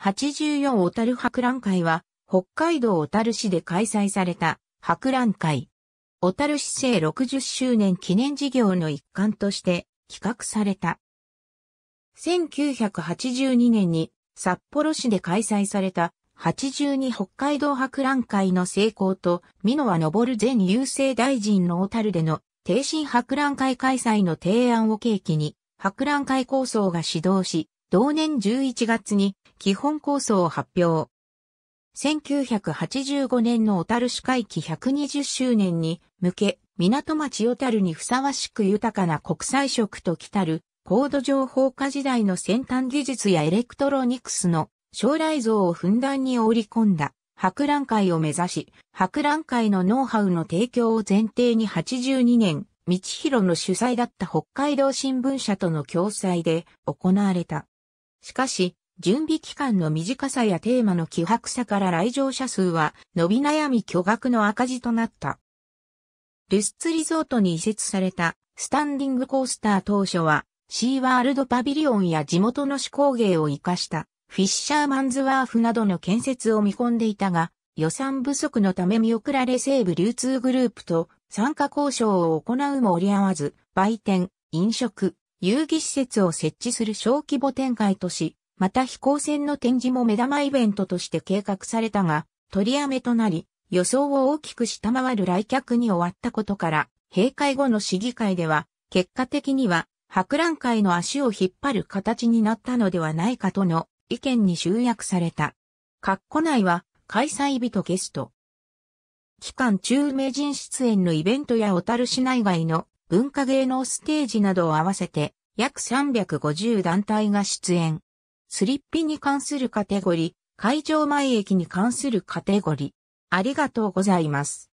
84小樽博覧会は、北海道小樽市で開催された博覧会。小樽市政60周年記念事業の一環として企画された。1982年に札幌市で開催された82北海道博覧会の成功と、美濃は昇前郵政大臣の小樽での定心博覧会開催の提案を契機に、博覧会構想が始動し、同年11月に基本構想を発表。1985年の小樽市会期120周年に向け、港町小樽にふさわしく豊かな国際色と来たる、高度情報化時代の先端技術やエレクトロニクスの将来像をふんだんに織り込んだ博覧会を目指し、博覧会のノウハウの提供を前提に82年、道広の主催だった北海道新聞社との共催で行われた。しかし、準備期間の短さやテーマの希薄さから来場者数は伸び悩み巨額の赤字となった。ルスツリゾートに移設されたスタンディングコースター当初はシーワールドパビリオンや地元の手工芸を活かしたフィッシャーマンズワーフなどの建設を見込んでいたが予算不足のため見送られ西部流通グループと参加交渉を行うも折り合わず売店、飲食、遊戯施設を設置する小規模展開とし、また飛行船の展示も目玉イベントとして計画されたが、取りやめとなり、予想を大きく下回る来客に終わったことから、閉会後の市議会では、結果的には、博覧会の足を引っ張る形になったのではないかとの意見に集約された。括弧内は、開催日とゲスト。期間中名人出演のイベントや小樽市内外の文化芸能ステージなどを合わせて約350団体が出演。スリッピに関するカテゴリー、会場前駅に関するカテゴリー。ありがとうございます。